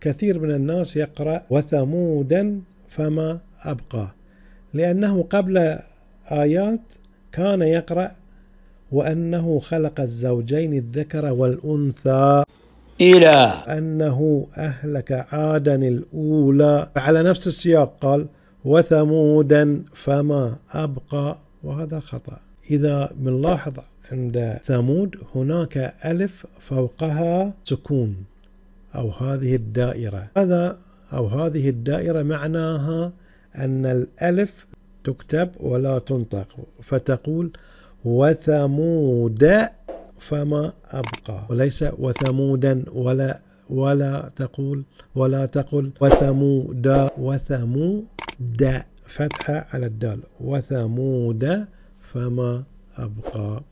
كثير من الناس يقرأ وثمودا فما أبقى لأنه قبل آيات كان يقرأ وأنه خلق الزوجين الذكر والأنثى إلى أنه أهلك عادا الأولى على نفس السياق قال وثمودا فما أبقى وهذا خطأ إذا بنلاحظ عند ثمود هناك ألف فوقها سكون أو هذه الدائرة هذا أو هذه الدائرة معناها أن الألف تكتب ولا تنطق فتقول وثمود فما أبقى وليس وثمودا ولا ولا تقول ولا تقل وثمود وثمود فتحة على الدال وثمود فما أبقى